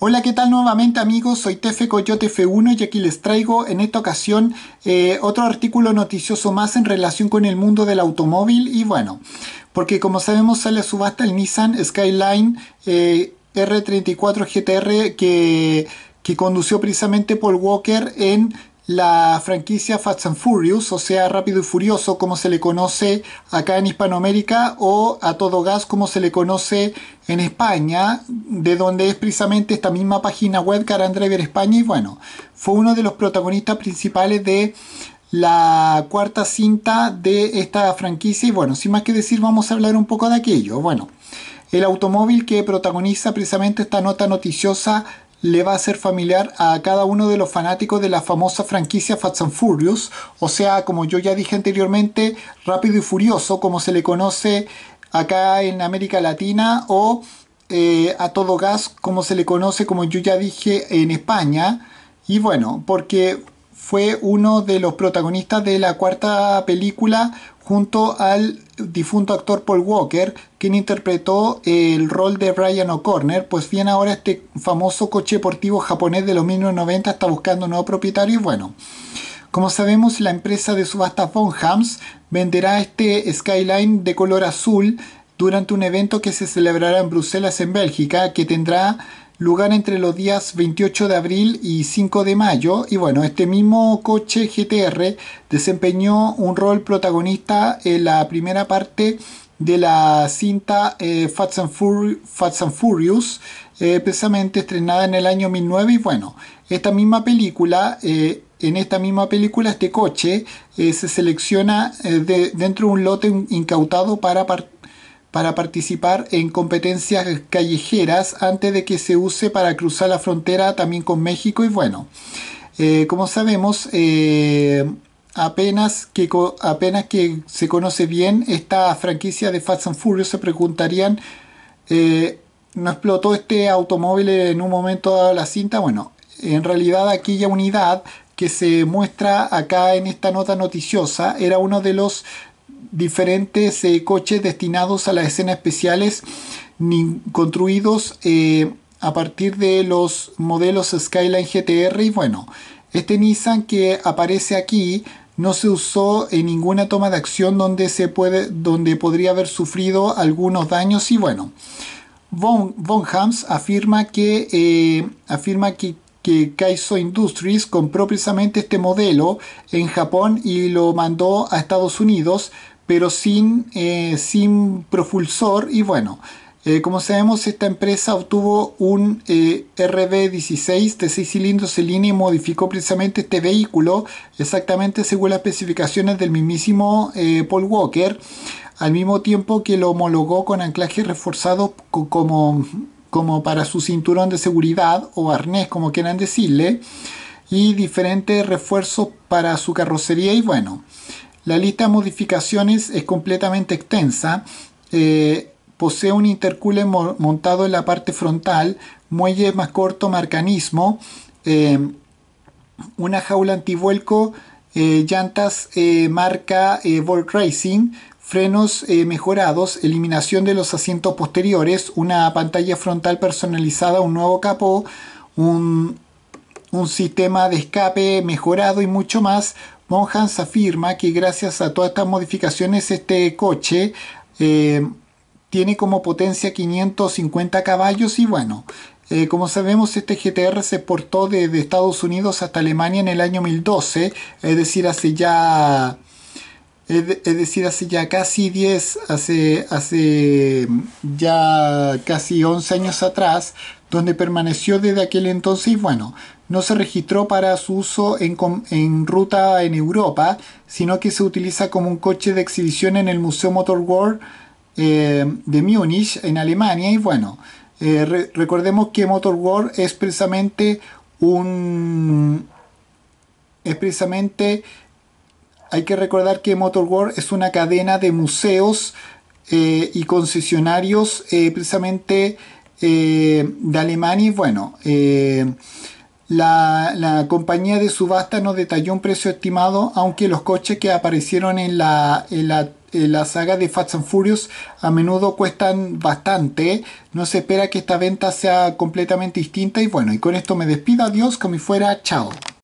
Hola, ¿qué tal nuevamente amigos? Soy Tefe Coyote F1 y aquí les traigo en esta ocasión eh, otro artículo noticioso más en relación con el mundo del automóvil y bueno, porque como sabemos sale a subasta el Nissan Skyline eh, R34 GTR que, que condució precisamente Paul Walker en la franquicia Fast and Furious, o sea, Rápido y Furioso, como se le conoce acá en Hispanoamérica, o a todo gas, como se le conoce en España, de donde es precisamente esta misma página web, Caran Driver España, y bueno, fue uno de los protagonistas principales de la cuarta cinta de esta franquicia, y bueno, sin más que decir, vamos a hablar un poco de aquello. Bueno, el automóvil que protagoniza precisamente esta nota noticiosa le va a ser familiar a cada uno de los fanáticos de la famosa franquicia Fast and Furious, o sea, como yo ya dije anteriormente, Rápido y Furioso, como se le conoce acá en América Latina, o eh, a todo gas, como se le conoce, como yo ya dije, en España. Y bueno, porque fue uno de los protagonistas de la cuarta película junto al difunto actor Paul Walker, quien interpretó el rol de Brian O'Connor, pues bien ahora este famoso coche deportivo japonés de los 1990 está buscando un nuevo propietario y bueno, como sabemos la empresa de subastas Hams venderá este Skyline de color azul durante un evento que se celebrará en Bruselas, en Bélgica, que tendrá lugar entre los días 28 de abril y 5 de mayo. Y bueno, este mismo coche GTR desempeñó un rol protagonista en la primera parte de la cinta eh, Fats and Furious, eh, precisamente estrenada en el año 2009. Y bueno, esta misma película, eh, en esta misma película, este coche se selecciona dentro de un lote incautado para partir para participar en competencias callejeras antes de que se use para cruzar la frontera también con México y bueno, eh, como sabemos, eh, apenas, que, apenas que se conoce bien esta franquicia de Fast and Furious, se preguntarían, eh, ¿no explotó este automóvil en un momento dado la cinta? Bueno, en realidad aquella unidad que se muestra acá en esta nota noticiosa era uno de los diferentes eh, coches destinados a las escenas especiales ni, construidos eh, a partir de los modelos Skyline GTR y bueno, este Nissan que aparece aquí no se usó en ninguna toma de acción donde, se puede, donde podría haber sufrido algunos daños y bueno. Von, Hams afirma que, eh, afirma que que Kaizo Industries compró precisamente este modelo en Japón y lo mandó a Estados Unidos, pero sin, eh, sin propulsor y bueno. Eh, como sabemos, esta empresa obtuvo un eh, RB16 de 6 cilindros en línea y modificó precisamente este vehículo, exactamente según las especificaciones del mismísimo Paul Walker, al mismo tiempo que lo homologó con anclaje reforzado como como para su cinturón de seguridad o arnés, como quieran decirle, y diferentes refuerzos para su carrocería y bueno, la lista de modificaciones es completamente extensa. Eh, posee un intercooler montado en la parte frontal, muelle más corto, marcanismo, eh, una jaula antivuelco eh, llantas eh, marca eh, Volt Racing, frenos mejorados, eliminación de los asientos posteriores, una pantalla frontal personalizada, un nuevo capó, un, un sistema de escape mejorado y mucho más. Monhans afirma que gracias a todas estas modificaciones este coche tiene como potencia 550 caballos y bueno, eh, como sabemos, este GTR se exportó desde Estados Unidos hasta Alemania en el año 2012, es decir, hace ya es decir, hace ya casi 10, hace, hace ya casi 11 años atrás, donde permaneció desde aquel entonces y bueno, no se registró para su uso en, ruta en Europa, sino que se utiliza como un coche de exhibición en el Museo Motor World eh, de Múnich, en Alemania, y bueno, eh, recordemos que Motor World es precisamente un... Es precisamente... Hay que recordar que Motor World es una cadena de museos eh, y concesionarios eh, precisamente de Alemania y bueno... La, la, compañía de subasta nos detalló un precio estimado, aunque los coches que aparecieron en la, en la eh, la saga de Fast and Furious a menudo cuestan bastante. No se espera que esta venta sea completamente distinta. Y bueno, y con esto me despido. Adiós, como fuera. Chao.